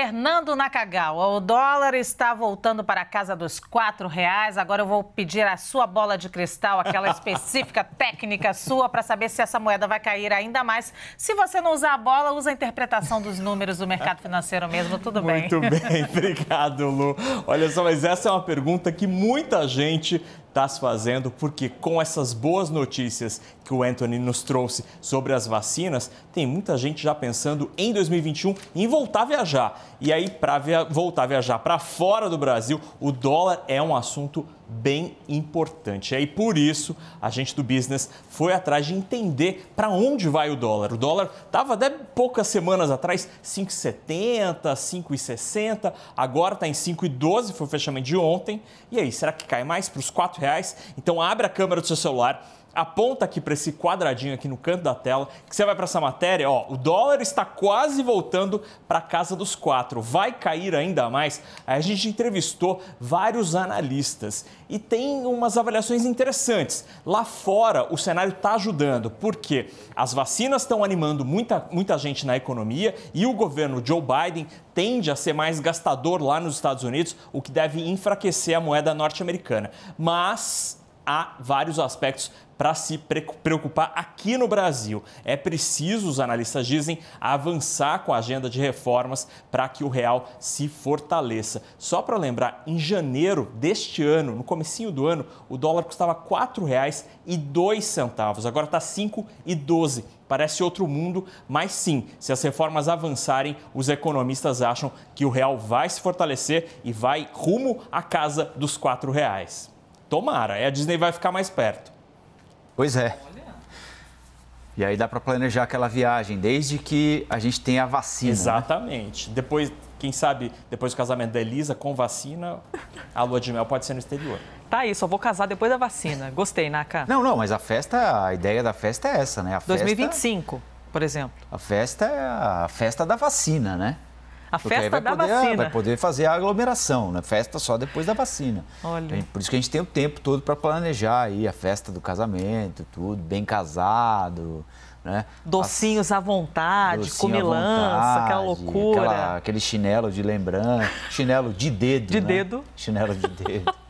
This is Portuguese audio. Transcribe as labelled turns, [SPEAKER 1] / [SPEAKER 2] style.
[SPEAKER 1] Fernando Nakagawa, o dólar está voltando para a casa dos quatro reais. Agora eu vou pedir a sua bola de cristal, aquela específica técnica sua, para saber se essa moeda vai cair ainda mais. Se você não usar a bola, usa a interpretação dos números do mercado financeiro mesmo, tudo bem. Muito bem,
[SPEAKER 2] obrigado, Lu. Olha só, mas essa é uma pergunta que muita gente está se fazendo, porque com essas boas notícias que o Anthony nos trouxe sobre as vacinas, tem muita gente já pensando em 2021 em voltar a viajar. E aí, para via... voltar a viajar para fora do Brasil, o dólar é um assunto bem importante. E aí, por isso, a gente do business foi atrás de entender para onde vai o dólar. O dólar estava até poucas semanas atrás 5,70, 5,60, agora está em 5,12, foi o fechamento de ontem. E aí, será que cai mais para os R$ reais? Então, abre a câmera do seu celular, aponta aqui para esse quadradinho aqui no canto da tela, que você vai para essa matéria, ó, o dólar está quase voltando para casa dos quatro, vai cair ainda mais. Aí a gente entrevistou vários analistas e tem umas avaliações interessantes. Lá fora, o cenário está ajudando, porque as vacinas estão animando muita, muita gente na economia e o governo Joe Biden tende a ser mais gastador lá nos Estados Unidos, o que deve enfraquecer a moeda norte-americana. Mas há vários aspectos para se preocupar aqui no Brasil. É preciso, os analistas dizem, avançar com a agenda de reformas para que o real se fortaleça. Só para lembrar, em janeiro deste ano, no comecinho do ano, o dólar custava R$ 4,02, agora está R$ 5,12. Parece outro mundo, mas sim, se as reformas avançarem, os economistas acham que o real vai se fortalecer e vai rumo à casa dos R$ 4,00. Tomara, aí a Disney vai ficar mais perto. Pois é. E aí dá para planejar aquela viagem, desde que a gente tenha a vacina. Né? Exatamente. Né? Depois, quem sabe, depois do casamento da Elisa, com vacina, a lua de mel pode ser no exterior. Tá aí, só vou casar depois da vacina. Gostei, Naka. Não, não, mas a festa, a ideia da festa é essa, né? A 2025, festa, por exemplo. A festa é a festa da vacina, né? A festa da poder, vacina. Vai poder fazer a aglomeração, né? Festa só depois da vacina. Olha. É por isso que a gente tem o tempo todo para planejar aí a festa do casamento, tudo, bem casado. Né? Docinhos à
[SPEAKER 1] vontade,
[SPEAKER 2] Docinho comilança, aquela loucura. Aquela, aquele chinelo de lembrança, chinelo de dedo. De né? dedo. Chinelo de dedo.